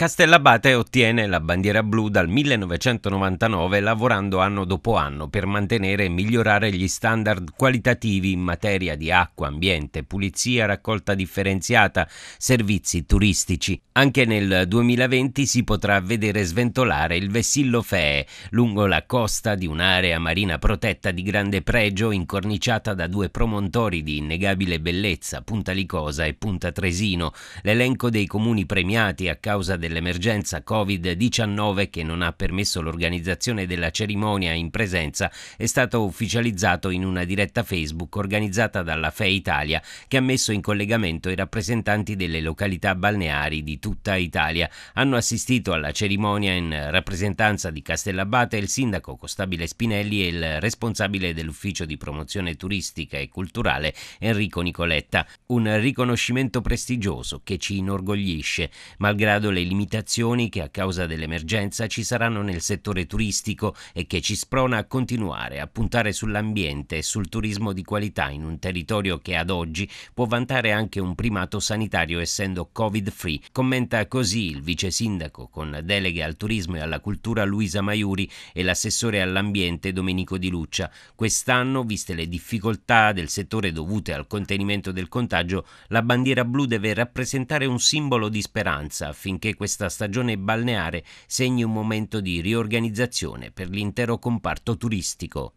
Castellabate ottiene la bandiera blu dal 1999 lavorando anno dopo anno per mantenere e migliorare gli standard qualitativi in materia di acqua, ambiente, pulizia, raccolta differenziata, servizi turistici. Anche nel 2020 si potrà vedere sventolare il vessillo Fee lungo la costa di un'area marina protetta di grande pregio incorniciata da due promontori di innegabile bellezza, Punta Licosa e Punta Tresino. L'elenco dei comuni premiati a causa del dell'emergenza Covid-19 che non ha permesso l'organizzazione della cerimonia in presenza è stato ufficializzato in una diretta Facebook organizzata dalla FE Italia che ha messo in collegamento i rappresentanti delle località balneari di tutta Italia. Hanno assistito alla cerimonia in rappresentanza di Castellabate il sindaco Costabile Spinelli e il responsabile dell'ufficio di promozione turistica e culturale Enrico Nicoletta. Un riconoscimento prestigioso che ci inorgoglisce, malgrado le limitazioni limitazioni che a causa dell'emergenza ci saranno nel settore turistico e che ci sprona a continuare a puntare sull'ambiente e sul turismo di qualità in un territorio che ad oggi può vantare anche un primato sanitario essendo covid-free. Commenta così il vice sindaco con deleghe al turismo e alla cultura Luisa Maiuri e l'assessore all'ambiente Domenico Di Luccia. Quest'anno, viste le difficoltà del settore dovute al contenimento del contagio, la bandiera blu deve rappresentare un simbolo di speranza affinché questa questa stagione balneare segni un momento di riorganizzazione per l'intero comparto turistico.